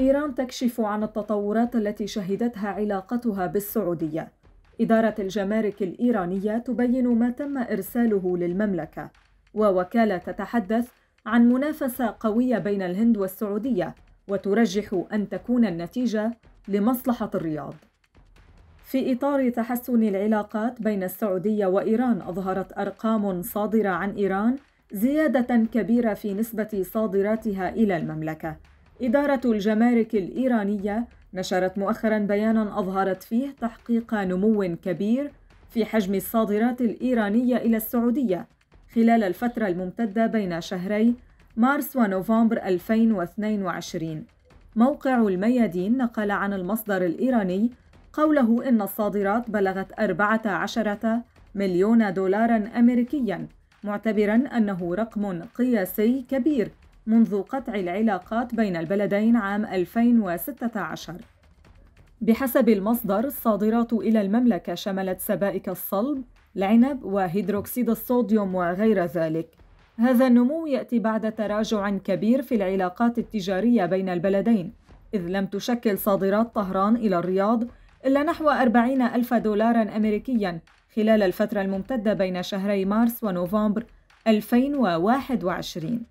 إيران تكشف عن التطورات التي شهدتها علاقتها بالسعودية إدارة الجمارك الإيرانية تبين ما تم إرساله للمملكة ووكالة تتحدث عن منافسة قوية بين الهند والسعودية وترجح أن تكون النتيجة لمصلحة الرياض في إطار تحسن العلاقات بين السعودية وإيران أظهرت أرقام صادرة عن إيران زيادة كبيرة في نسبة صادراتها إلى المملكة إدارة الجمارك الإيرانية نشرت مؤخرا بيانا أظهرت فيه تحقيق نمو كبير في حجم الصادرات الإيرانية إلى السعودية خلال الفترة الممتدة بين شهري مارس ونوفمبر 2022 موقع الميادين نقل عن المصدر الإيراني قوله إن الصادرات بلغت 14 مليون دولارا أمريكيا معتبرا أنه رقم قياسي كبير منذ قطع العلاقات بين البلدين عام 2016 بحسب المصدر الصادرات إلى المملكة شملت سبائك الصلب، العنب وهيدروكسيد الصوديوم وغير ذلك. هذا النمو يأتي بعد تراجع كبير في العلاقات التجارية بين البلدين، إذ لم تشكل صادرات طهران إلى الرياض إلا نحو 40 ألف دولار أمريكيا خلال الفترة الممتدة بين شهري مارس ونوفمبر 2021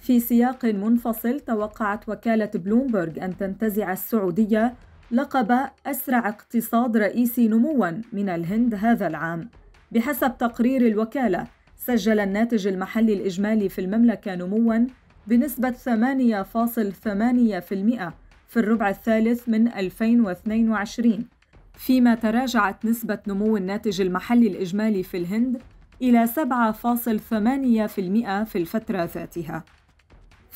في سياق منفصل توقعت وكالة بلومبرج أن تنتزع السعودية لقب أسرع اقتصاد رئيسي نمواً من الهند هذا العام. بحسب تقرير الوكالة، سجل الناتج المحلي الإجمالي في المملكة نمواً بنسبة 8.8% في الربع الثالث من 2022 فيما تراجعت نسبة نمو الناتج المحلي الإجمالي في الهند إلى 7.8% في الفترة ذاتها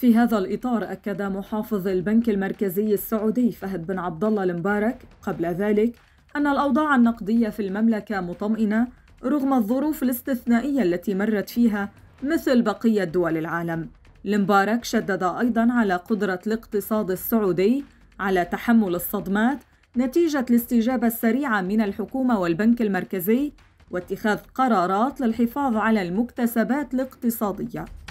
في هذا الإطار أكد محافظ البنك المركزي السعودي فهد بن عبد الله المبارك قبل ذلك أن الأوضاع النقدية في المملكة مطمئنة رغم الظروف الاستثنائية التي مرت فيها مثل بقية دول العالم. المبارك شدد أيضا على قدرة الاقتصاد السعودي على تحمل الصدمات نتيجة الاستجابة السريعة من الحكومة والبنك المركزي واتخاذ قرارات للحفاظ على المكتسبات الاقتصادية.